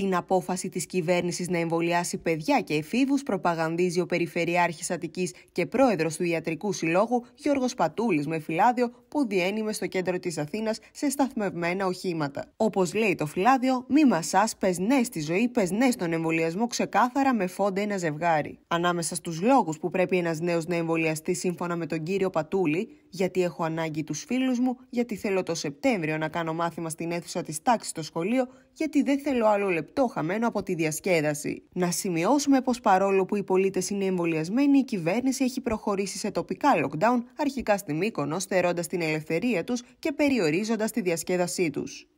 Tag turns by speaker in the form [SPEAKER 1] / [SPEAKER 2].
[SPEAKER 1] Την απόφαση της κυβέρνησης να εμβολιάσει παιδιά και εφήβους προπαγανδίζει ο Περιφερειάρχης Αττικής και πρόεδρος του Ιατρικού Συλλόγου Γιώργος Πατούλης με φυλάδιο που διένυμε στο κέντρο της Αθήνας σε σταθμευμένα οχήματα. Όπως λέει το φυλάδιο, μη μασάς, πες ναι στη ζωή, πες ναι στον εμβολιασμό ξεκάθαρα με φόντα ένα ζευγάρι. Ανάμεσα στους λόγους που πρέπει ένας νέος να εμβολιαστεί σύμφωνα με τον κύριο Πατούλη, γιατί έχω ανάγκη τους φίλους μου, γιατί θέλω το Σεπτέμβριο να κάνω μάθημα στην αίθουσα της τάξης στο σχολείο, γιατί δεν θέλω άλλο λεπτό το χαμένο από τη διασκέδαση. Να σημειώσουμε πως παρόλο που οι πολίτες είναι εμβολιασμένοι, η κυβέρνηση έχει προχωρήσει σε τοπικά lockdown, αρχικά στην Μύκονο, στερώντας την ελευθερία τους και περιορίζοντας τη διασκέδασή τους.